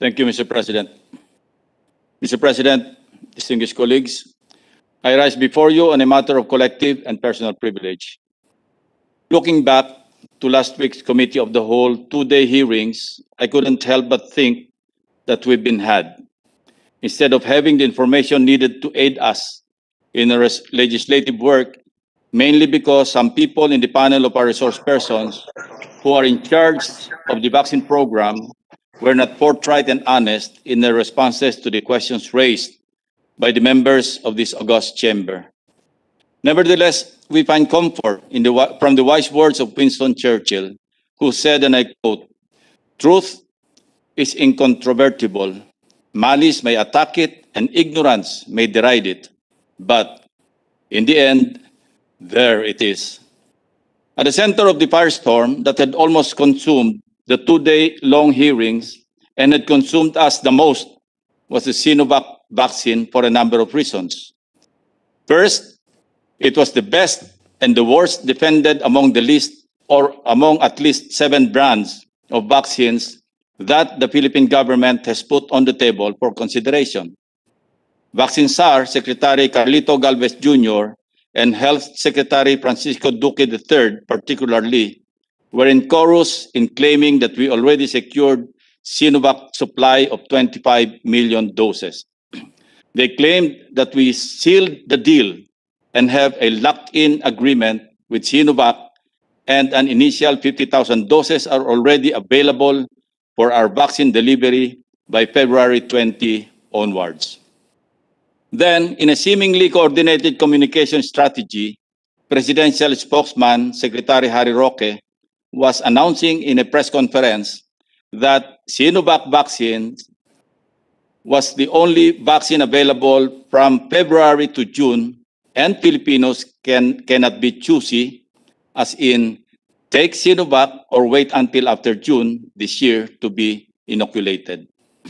Thank you, Mr. President. Mr. President, distinguished colleagues, I rise before you on a matter of collective and personal privilege. Looking back to last week's Committee of the Whole two-day hearings, I couldn't help but think that we've been had. Instead of having the information needed to aid us in our legislative work, mainly because some people in the panel of our resource persons who are in charge of the vaccine program were not forthright and honest in their responses to the questions raised by the members of this august chamber. Nevertheless, we find comfort the, from the wise words of Winston Churchill, who said, and I quote, Truth is incontrovertible. Malice may attack it, and ignorance may deride it. But in the end, there it is. At the center of the firestorm that had almost consumed the two-day long hearings, and it consumed us the most was the Sinovac vaccine for a number of reasons. First, it was the best and the worst defended among the least, or among at least seven brands of vaccines that the Philippine government has put on the table for consideration. Vaccine SAR Secretary Carlito Galvez Jr. and Health Secretary Francisco Duque III particularly were in chorus in claiming that we already secured Sinovac supply of 25 million doses. They claimed that we sealed the deal and have a locked-in agreement with Sinovac and an initial 50,000 doses are already available for our vaccine delivery by February 20 onwards. Then, in a seemingly coordinated communication strategy, presidential spokesman Secretary Harry Roque was announcing in a press conference that Sinovac vaccine was the only vaccine available from February to June, and Filipinos can, cannot be choosy, as in take Sinovac or wait until after June this year to be inoculated.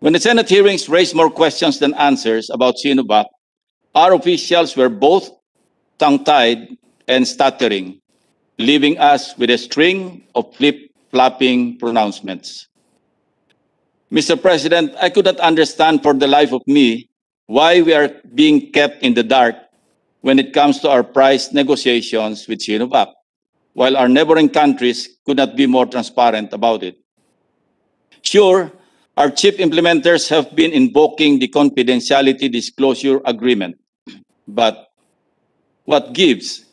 when the Senate hearings raised more questions than answers about Sinovac, our officials were both tongue tied and stuttering leaving us with a string of flip-flopping pronouncements. Mr. President, I could not understand for the life of me why we are being kept in the dark when it comes to our price negotiations with Sinovac, while our neighboring countries could not be more transparent about it. Sure, our chief implementers have been invoking the confidentiality disclosure agreement, but what gives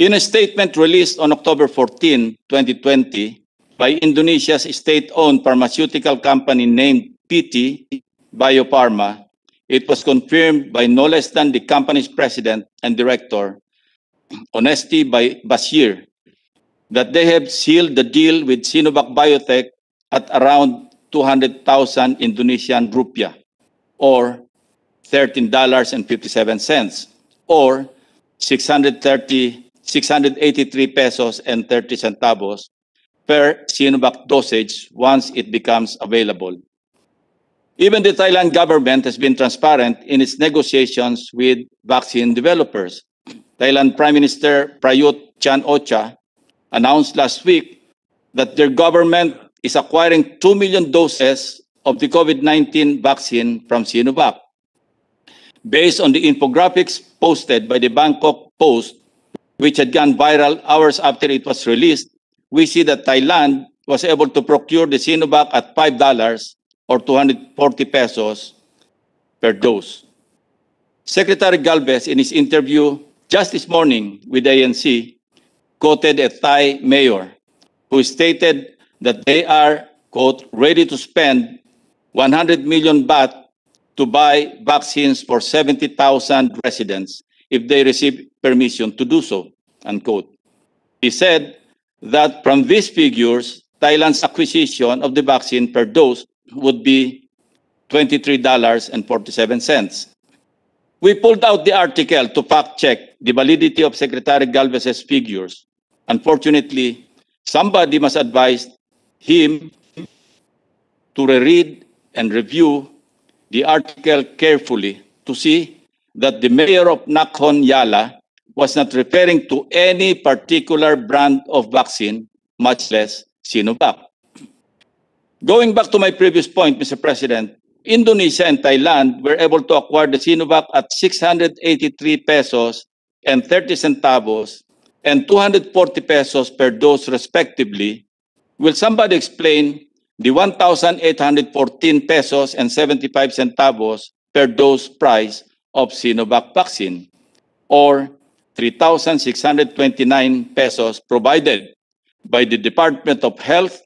in a statement released on October 14, 2020, by Indonesia's state-owned pharmaceutical company named PT Biopharma, it was confirmed by no less than the company's president and director, Honesty by Basir, that they have sealed the deal with Sinovac Biotech at around 200,000 Indonesian rupiah, or $13.57, or 630 683 pesos and 30 centavos per Sinovac dosage once it becomes available. Even the Thailand government has been transparent in its negotiations with vaccine developers. Thailand Prime Minister Prayut Chan Ocha announced last week that their government is acquiring 2 million doses of the COVID 19 vaccine from Sinovac. Based on the infographics posted by the Bangkok Post, which had gone viral hours after it was released, we see that Thailand was able to procure the Sinovac at $5 or 240 pesos per dose. Secretary Galvez, in his interview just this morning with ANC, quoted a Thai mayor who stated that they are, quote, ready to spend 100 million baht to buy vaccines for 70,000 residents if they receive permission to do so. unquote. He said that from these figures, Thailand's acquisition of the vaccine per dose would be $23.47. We pulled out the article to fact check the validity of Secretary Galvez's figures. Unfortunately, somebody must advise him to reread and review the article carefully to see that the mayor of Nakhon Yala was not referring to any particular brand of vaccine, much less Sinovac. Going back to my previous point, Mr. President, Indonesia and Thailand were able to acquire the Sinovac at 683 pesos and 30 centavos and 240 pesos per dose respectively. Will somebody explain the 1,814 pesos and 75 centavos per dose price of Sinovac vaccine? Or 3,629 pesos provided by the Department of Health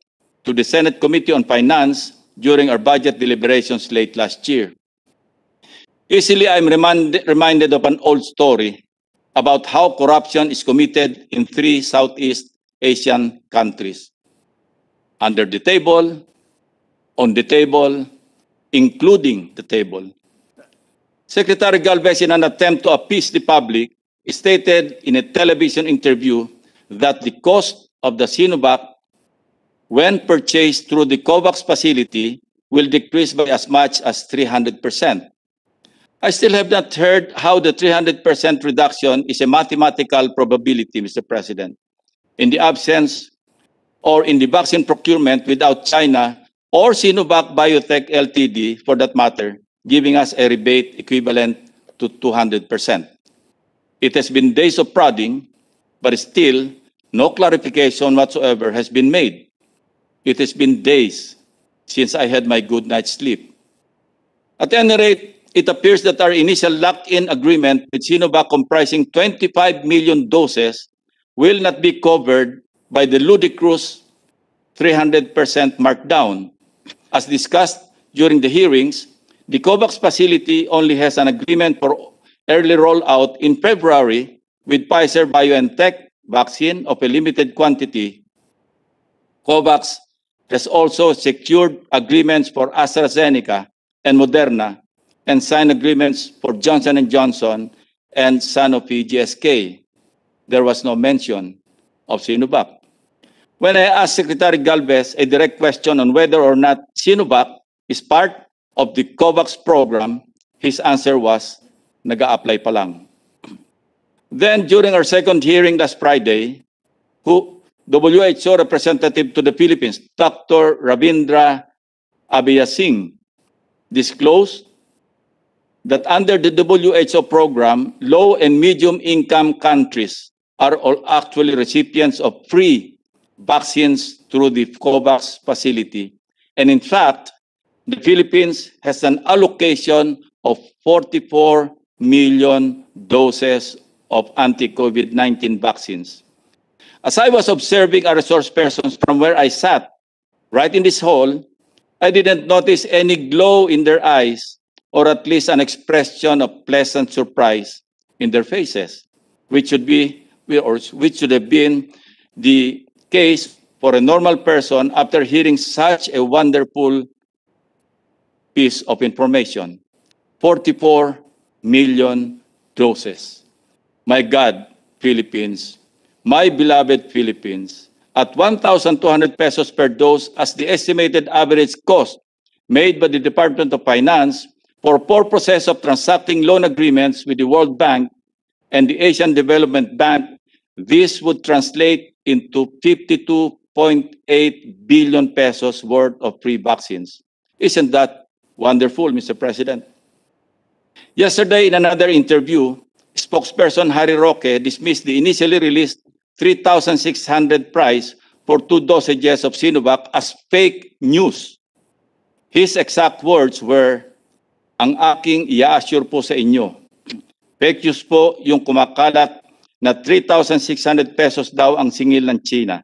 to the Senate Committee on Finance during our budget deliberations late last year. Easily, I'm reminded of an old story about how corruption is committed in three Southeast Asian countries. Under the table, on the table, including the table. Secretary Galvez, in an attempt to appease the public, stated in a television interview that the cost of the Sinovac, when purchased through the COVAX facility, will decrease by as much as 300%. I still have not heard how the 300% reduction is a mathematical probability, Mr. President. In the absence or in the vaccine procurement without China or Sinovac Biotech LTD, for that matter, giving us a rebate equivalent to 200%. It has been days of prodding, but still no clarification whatsoever has been made. It has been days since I had my good night's sleep. At any rate, it appears that our initial lock-in agreement with Sinovac comprising 25 million doses will not be covered by the ludicrous 300% markdown. As discussed during the hearings, the COVAX facility only has an agreement for early rollout in February with Pfizer BioNTech vaccine of a limited quantity. COVAX has also secured agreements for AstraZeneca and Moderna and signed agreements for Johnson & Johnson and Sanofi GSK. There was no mention of Sinovac. When I asked Secretary Galvez a direct question on whether or not Sinovac is part of the COVAX program, his answer was nag apply pa lang. Then during our second hearing last Friday, who WHO representative to the Philippines, Dr. Ravindra Abhaya disclosed that under the WHO program, low and medium income countries are all actually recipients of free vaccines through the COVAX facility. And in fact, the Philippines has an allocation of 44 million doses of anti-COVID-19 vaccines. As I was observing our resource persons from where I sat, right in this hall, I didn't notice any glow in their eyes or at least an expression of pleasant surprise in their faces, which should be or which should have been the case for a normal person after hearing such a wonderful piece of information. 44 million doses. My God, Philippines, my beloved Philippines, at 1,200 pesos per dose as the estimated average cost made by the Department of Finance for process of transacting loan agreements with the World Bank and the Asian Development Bank, this would translate into 52.8 billion pesos worth of free vaccines. Isn't that wonderful, Mr. President? Yesterday, in another interview, spokesperson Harry Roque dismissed the initially released 3,600 price for two dosages of Sinovac as fake news. His exact words were, ang aking i-assure po sa inyo, fake news po yung kumakalat na 3,600 pesos daw ang singil ng China.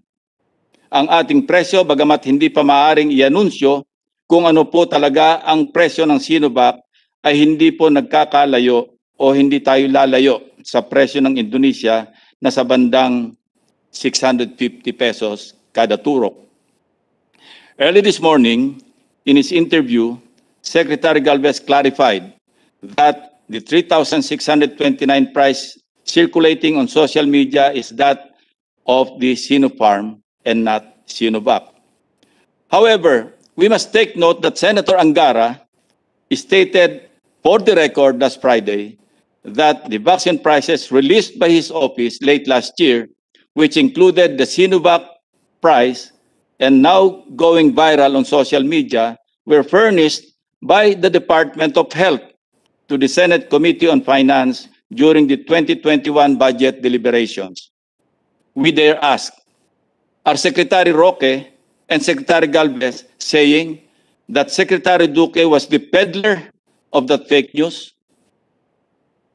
Ang ating presyo, bagamat hindi pa maaring i-anunsyo kung ano po talaga ang presyo ng Sinovac, ay hindi po nagkakalayo o hindi tayo lalayo sa presyo ng Indonesia na sa bandang 650 pesos kada turok. Early this morning, in his interview, Secretary Galvez clarified that the 3,629 price circulating on social media is that of the Sinopharm and not Sinovac. However, we must take note that Senator Angara stated For the record, last Friday, that the vaccine prices released by his office late last year, which included the Sinovac price and now going viral on social media, were furnished by the Department of Health to the Senate Committee on Finance during the 2021 budget deliberations. We dare ask, are Secretary Roque and Secretary Galvez saying that Secretary Duque was the peddler of that fake news?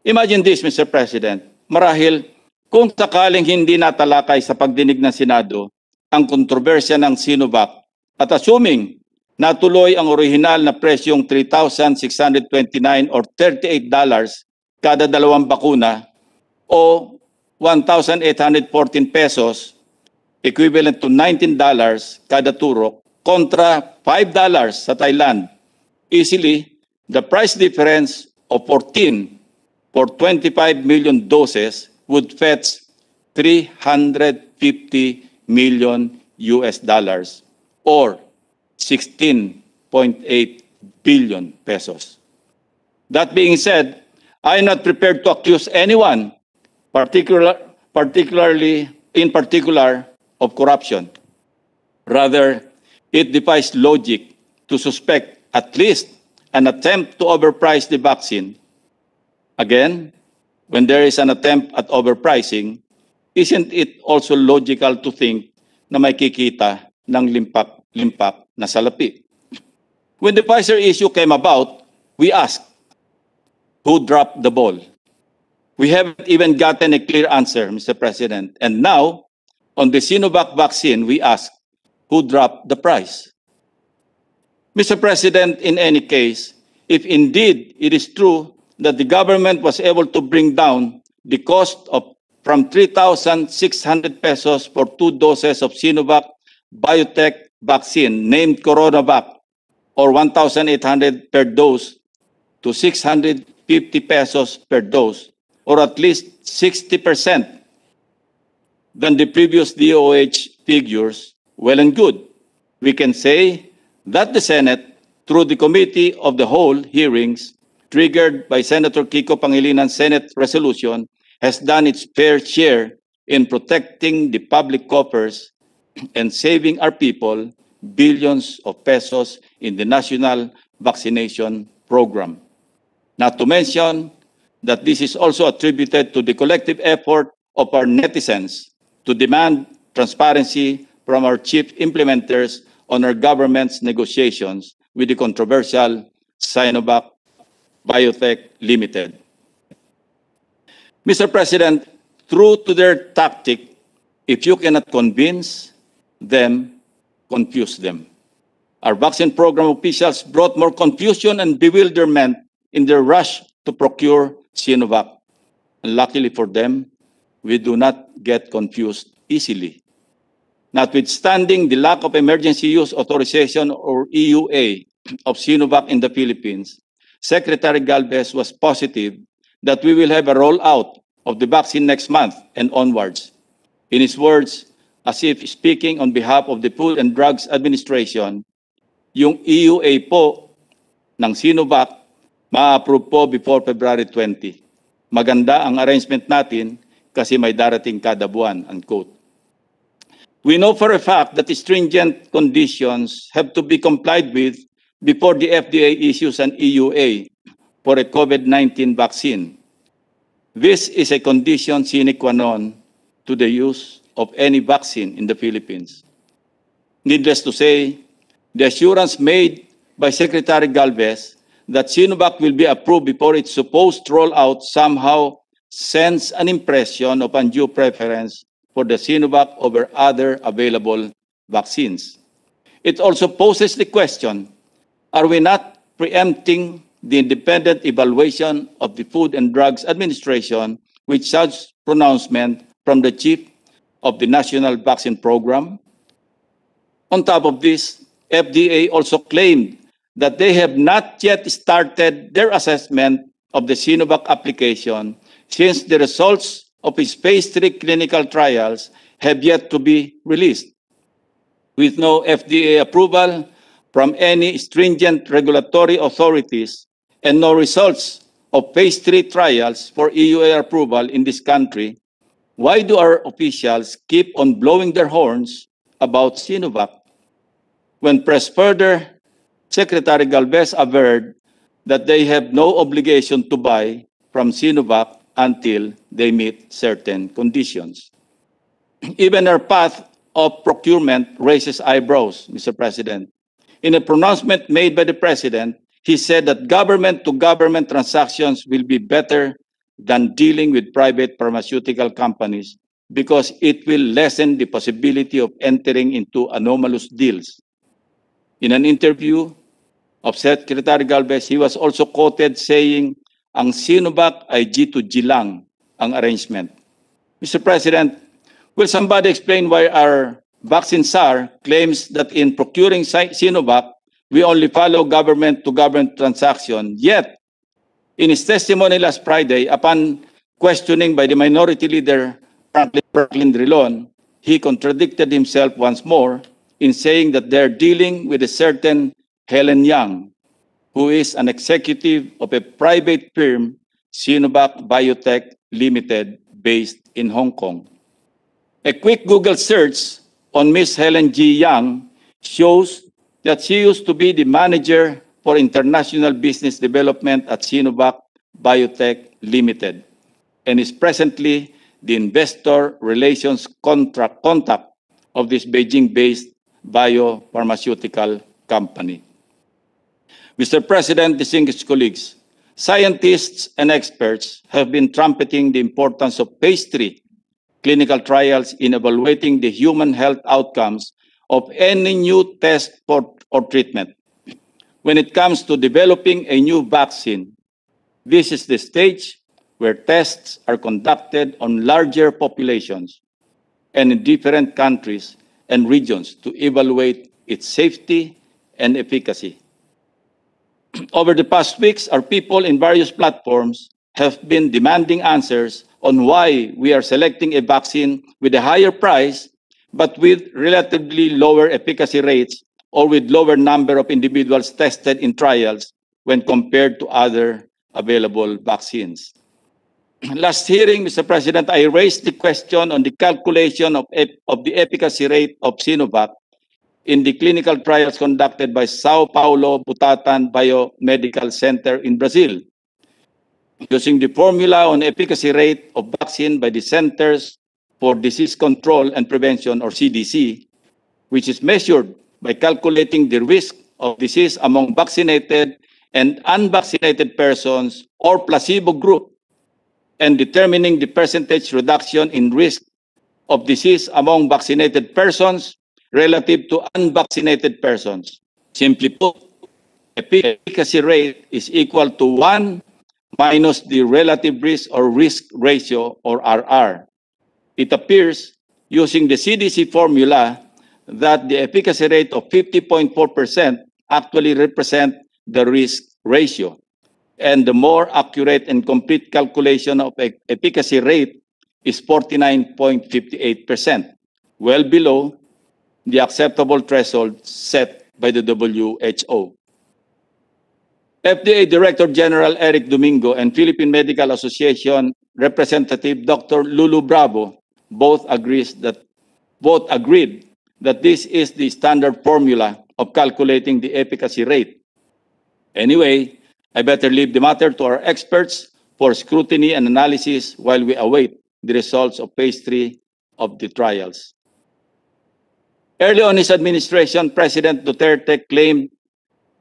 Imagine this, Mr. President. Marahil, kung sakaling hindi natalakay sa pagdinig ng Senado ang kontrobersya ng Sinovac at assuming natuloy ang orihinal na presyong 3,629 or $38 kada dalawang bakuna o 1,814 pesos equivalent to $19 kada turok kontra $5 sa Thailand. Easily, The price difference of 14 for 25 million doses would fetch 350 million US dollars or 16.8 billion pesos. That being said, I am not prepared to accuse anyone, particular, particularly in particular of corruption. Rather, it defies logic to suspect at least an attempt to overprice the vaccine, again, when there is an attempt at overpricing, isn't it also logical to think na may kikita ng limpak-limpak na salapi? When the Pfizer issue came about, we asked, who dropped the ball? We haven't even gotten a clear answer, Mr. President. And now, on the Sinovac vaccine, we ask, who dropped the price? Mr. President, in any case, if indeed it is true that the government was able to bring down the cost of from 3,600 pesos for two doses of Sinovac biotech vaccine named CoronaVac or 1,800 per dose to 650 pesos per dose or at least 60% than the previous DOH figures, well and good. We can say that the Senate, through the Committee of the Whole hearings, triggered by Senator Kiko Pangilinan's Senate resolution, has done its fair share in protecting the public coffers and saving our people billions of pesos in the national vaccination program. Not to mention that this is also attributed to the collective effort of our netizens to demand transparency from our chief implementers on our government's negotiations with the controversial Sinovac Biotech Limited. Mr. President, true to their tactic, if you cannot convince them, confuse them. Our vaccine program officials brought more confusion and bewilderment in their rush to procure Sinovac. And luckily for them, we do not get confused easily. Notwithstanding the lack of emergency use authorization or EUA of Sinovac in the Philippines, Secretary Galvez was positive that we will have a rollout of the vaccine next month and onwards. In his words, as if speaking on behalf of the Food and Drugs Administration, yung EUA po ng Sinovac ma-approve po before February 20. Maganda ang arrangement natin kasi may darating kada buwan, unquote. We know for a fact that stringent conditions have to be complied with before the FDA issues an EUA for a COVID-19 vaccine. This is a condition sine qua non to the use of any vaccine in the Philippines. Needless to say, the assurance made by Secretary Galvez that Sinovac will be approved before its supposed rollout somehow sends an impression of undue preference for the Sinovac over other available vaccines. It also poses the question, are we not preempting the independent evaluation of the Food and Drugs Administration with such pronouncement from the chief of the National Vaccine Program? On top of this, FDA also claimed that they have not yet started their assessment of the Sinovac application since the results of its phase 3 clinical trials have yet to be released, with no FDA approval from any stringent regulatory authorities and no results of phase 3 trials for EUA approval in this country, why do our officials keep on blowing their horns about Sinovac? When pressed further, Secretary Galvez averred that they have no obligation to buy from Sinovac until they meet certain conditions. Even our path of procurement raises eyebrows, Mr. President. In a pronouncement made by the President, he said that government to government transactions will be better than dealing with private pharmaceutical companies because it will lessen the possibility of entering into anomalous deals. In an interview of Secretary Galvez, he was also quoted saying Ang Sinovac ay G2G lang ang arrangement. Mr. President, will somebody explain why our vaccine SAR claims that in procuring Sinovac, we only follow government-to-government transaction, yet in his testimony last Friday, upon questioning by the minority leader Franklin Drilon, he contradicted himself once more in saying that they're dealing with a certain Helen Young, who is an executive of a private firm, Sinovac Biotech Limited, based in Hong Kong. A quick Google search on Ms. Helen G. Yang shows that she used to be the manager for international business development at Sinovac Biotech Limited and is presently the investor relations contract contact of this Beijing-based biopharmaceutical company. Mr. President, distinguished colleagues, scientists and experts have been trumpeting the importance of phase clinical trials in evaluating the human health outcomes of any new test or treatment. When it comes to developing a new vaccine, this is the stage where tests are conducted on larger populations and in different countries and regions to evaluate its safety and efficacy. over the past weeks, our people in various platforms have been demanding answers on why we are selecting a vaccine with a higher price, but with relatively lower efficacy rates or with lower number of individuals tested in trials when compared to other available vaccines. Last hearing, Mr. President, I raised the question on the calculation of, of the efficacy rate of Sinovac in the clinical trials conducted by Sao Paulo Butatan Biomedical Center in Brazil, using the formula on efficacy rate of vaccine by the Centers for Disease Control and Prevention, or CDC, which is measured by calculating the risk of disease among vaccinated and unvaccinated persons or placebo group and determining the percentage reduction in risk of disease among vaccinated persons relative to unvaccinated persons. Simply put, efficacy rate is equal to 1 minus the relative risk or risk ratio or RR. It appears using the CDC formula that the efficacy rate of 50.4% actually represent the risk ratio. And the more accurate and complete calculation of e-, efficacy rate is 49.58%, well below the acceptable threshold set by the WHO. FDA Director General Eric Domingo and Philippine Medical Association representative Dr. Lulu Bravo both agrees that both agreed that this is the standard formula of calculating the efficacy rate. Anyway, I better leave the matter to our experts for scrutiny and analysis while we await the results of phase three of the trials. Early on his administration, President Duterte claimed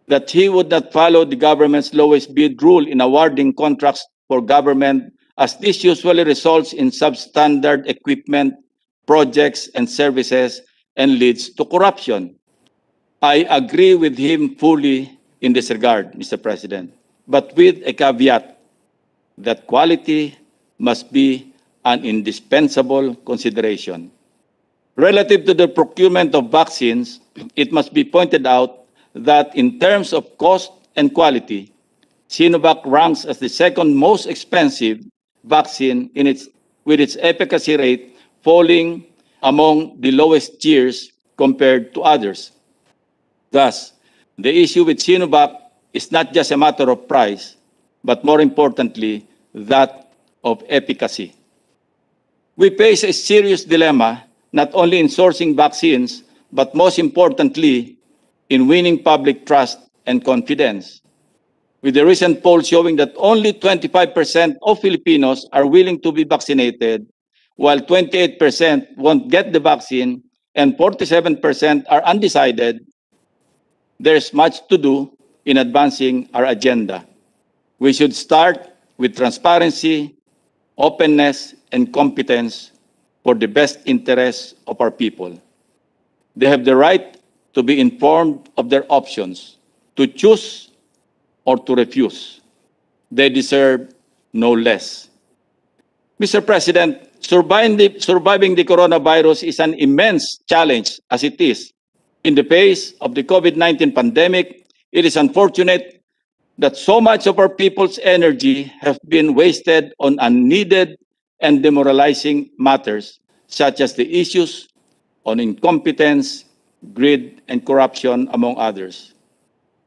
that he would not follow the government's lowest bid rule in awarding contracts for government, as this usually results in substandard equipment, projects, and services and leads to corruption. I agree with him fully in this regard, Mr. President, but with a caveat that quality must be an indispensable consideration. Relative to the procurement of vaccines, it must be pointed out that in terms of cost and quality, Sinovac ranks as the second most expensive vaccine its, with its efficacy rate falling among the lowest tiers compared to others. Thus, the issue with Sinovac is not just a matter of price, but more importantly, that of efficacy. We face a serious dilemma not only in sourcing vaccines, but most importantly, in winning public trust and confidence. With the recent poll showing that only 25% of Filipinos are willing to be vaccinated, while 28% won't get the vaccine and 47% are undecided, there's much to do in advancing our agenda. We should start with transparency, openness, and competence for the best interests of our people. They have the right to be informed of their options, to choose or to refuse. They deserve no less. Mr. President, surviving the, coronavirus is an immense challenge as it is. In the face of the COVID 19 pandemic, it is unfortunate that so much of our people's energy has been wasted on unneeded and demoralizing matters such as the issues on incompetence, greed, and corruption, among others.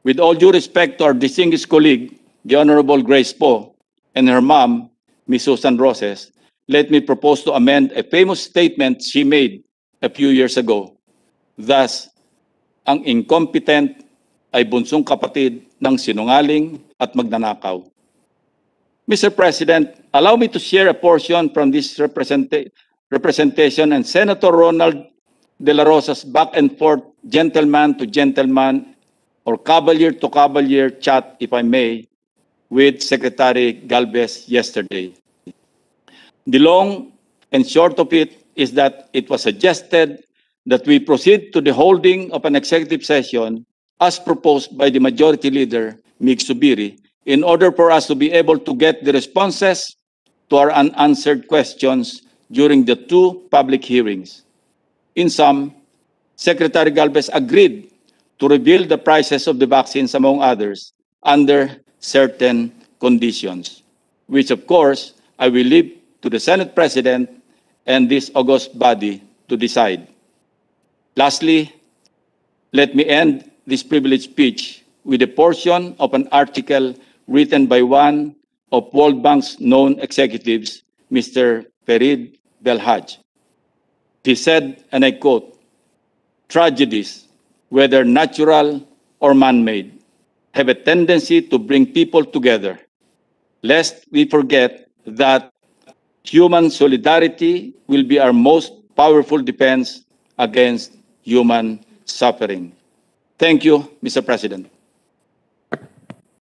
With all due respect to our distinguished colleague, the Honorable Grace Poe, and her mom, Ms. Susan Roses, let me propose to amend a famous statement she made a few years ago. Thus, ang incompetent ay bunsong kapatid ng sinungaling at magnanakaw. Mr. President, allow me to share a portion from this representation and Senator Ronald De La Rosa's back and forth gentleman to gentleman or cavalier to cavalier chat, if I may, with Secretary Galvez yesterday. The long and short of it is that it was suggested that we proceed to the holding of an executive session as proposed by the majority leader, Mick Subiri, in order for us to be able to get the responses to our unanswered questions during the two public hearings. In sum, Secretary Galvez agreed to reveal the prices of the vaccines, among others, under certain conditions, which, of course, I will leave to the Senate President and this august body to decide. Lastly, let me end this privileged speech with a portion of an article written by one of World Bank's known executives, Mr. Farid Belhaj. He said, and I quote, tragedies, whether natural or man-made, have a tendency to bring people together, lest we forget that human solidarity will be our most powerful defense against human suffering. Thank you, Mr. President.